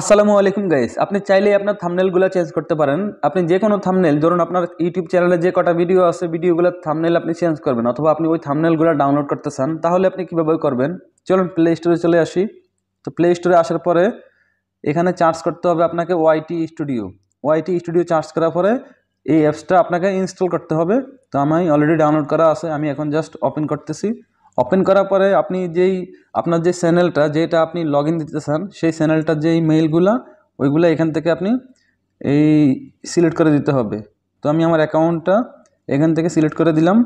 আসসালামু আলাইকুম গাইস আপনি চাইলে আপনার থামনেলগুলো চেঞ্জ করতে পারেন আপনি যে কোনো থামনেল ধরুন আপনার ইউটিউব চ্যানেলে যে কটা ভিডিও আছে ভিডিওগুলোর থামনেল আপনি চেঞ্জ করবেন অথবা আপনি ওই থামনেলগুলো ডাউনলোড করতে চান তাহলে আপনি কীভাবে করবেন চলুন প্লে স্টোরে চলে আসি তো প্লে স্টোরে আসার পরে এখানে চার্জ করতে হবে আপনাকে YT Studio YT Studio charge করার পরে এই অ্যাপসটা আপনাকে ইনস্টল করতে হবে তো আমি অলরেডি ডাউনলোড করা আছে আমি এখন জাস্ট ওপেন করতেছি ওপেন করার পরে আপনি যেই আপনার যে চ্যানেলটা যেটা আপনি লগ ইন দিতে চান সেই চ্যানেলটার যেই মেইলগুলো ওইগুলো এখান থেকে আপনি এই সিলেক্ট করে দিতে হবে তো আমি আমার অ্যাকাউন্টটা এখান থেকে সিলেক্ট করে দিলাম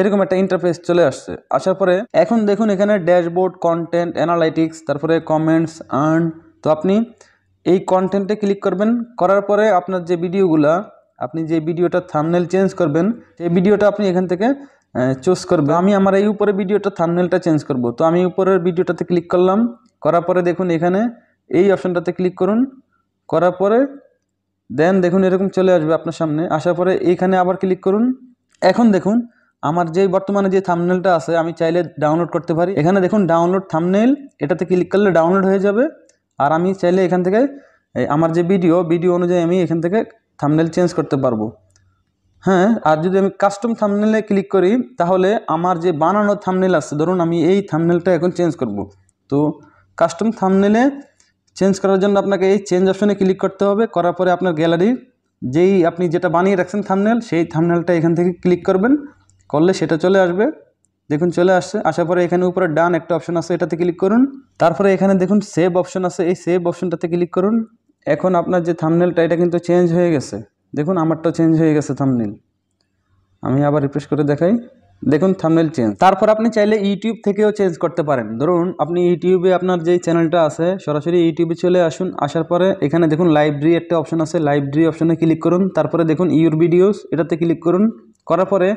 এরকম একটা ইন্টারফেস চলে আসছে আসার পরে এখন দেখুন এখানে ড্যাশবোর্ড কন্টেন্ট অ্যানালাইটিক্স তারপরে কমেন্টস আর্ন তো আপনি এই কন্টেন্টে ক্লিক করবেন করার পরে আপনার যে ভিডিওগুলা আপনি যে ভিডিওটা থামনেল চেঞ্জ করবেন সেই ভিডিওটা আপনি এখান থেকে চুজ করবে আমি আমার এই উপরে ভিডিওটা থামনেলটা চেঞ্জ করব তো আমি উপরের ভিডিওটাতে ক্লিক করলাম করার পরে দেখুন এখানে এই অপশনটাতে ক্লিক করুন করার পরে দেন দেখুন এরকম চলে আসবে আপনার সামনে আসার পরে এইখানে আবার ক্লিক করুন এখন দেখুন আমার যে বর্তমানে যে থামনেলটা আছে আমি চাইলে ডাউনলোড করতে পারি এখানে দেখুন ডাউনলোড থামনেল এটাতে ক্লিক করলে ডাউনলোড হয়ে যাবে আর আমি চাইলে এখান থেকে আমার যে ভিডিও ভিডিও অনুযায়ী আমি এখান থেকে থামনেল চেঞ্জ করতে পারবো হ্যাঁ আর যদি আমি কাস্টম থামনেলে ক্লিক করি তাহলে আমার যে বানানো থামনেল আছে ধরুন আমি এই থামনেলটা এখন চেঞ্জ করব তো কাস্টম থামনেলে চেঞ্জ করার জন্য আপনাকে এই চেঞ্জ অপশনে ক্লিক করতে হবে করার পরে আপনার গ্যালারি যেই আপনি যেটা বানিয়ে রাখছেন থামনেল সেই থামনেলটা এখান থেকে ক্লিক করবেন করলে সেটা চলে আসবে দেখুন চলে আসছে আসার পরে এখানে উপরে ডান একটা অপশন আছে এটাতে ক্লিক করুন তারপরে এখানে দেখুন সেভ অপশন আছে এই সেভ অপশনটাতে ক্লিক করুন এখন আপনার যে থামনেলটা এটা কিন্তু চেঞ্জ হয়ে গেছে দেখুন আমারটা চেঞ্জ হয়ে গেছে থামনেল আমি আবার রিফ্রেশ করে দেখাই দেখুন থামনেল চেঞ্জ তারপর আপনি চাইলে ইউটিউব থেকেও চেঞ্জ করতে পারেন ধরুন আপনি ইউটিউবে আপনার যে চ্যানেলটা আছে সরাসরি ইউটিউবে চলে আসুন আসার পরে এখানে দেখুন লাইব্রেরি একটা অপশন আছে লাইব্রেরি অপশনে ক্লিক করুন তারপরে দেখুন ইউর ভিডিওস এটাতে ক্লিক করুন করার পরে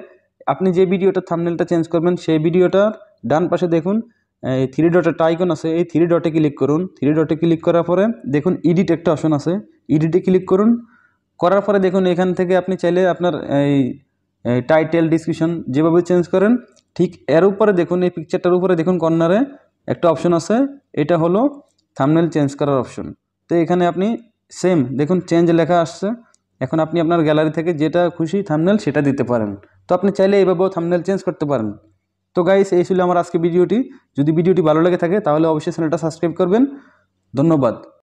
আপনি যে ভিডিওটা থামনেলটা চেঞ্জ করবেন সেই ভিডিওটার ডান পাশে দেখুন এই থ্রি ডট টাইকন আইকন আছে এই থ্রি ডটে ক্লিক করুন থ্রি ডটে ক্লিক করার পরে দেখুন এডিট একটা অপশন আছে এডিটে ক্লিক করুন করার পরে দেখুন এখান থেকে আপনি চাইলে আপনার এই টাইটেল ডিসক্রিপশন যেভাবে চেঞ্জ করেন ঠিক এর উপরে দেখুন এই পিকচারটার উপরে দেখুন কর্নারে একটা অপশন আছে এটা হলো থামনেল চেঞ্জ করার অপশন তো এখানে আপনি সেম দেখুন চেঞ্জ লেখা আসছে এখন আপনি আপনার গ্যালারি থেকে যেটা খুশি থামনেল সেটা দিতে পারেন তো আপনি চাইলে এইভাবেও থামনেল চেঞ্জ করতে পারেন তো গাইস এই ছিল আমার আজকে ভিডিওটি যদি ভিডিওটি ভালো লেগে থাকে তাহলে অবশ্যই চ্যানেলটা সাবস্ক্রাইব করবেন ধন্যবাদ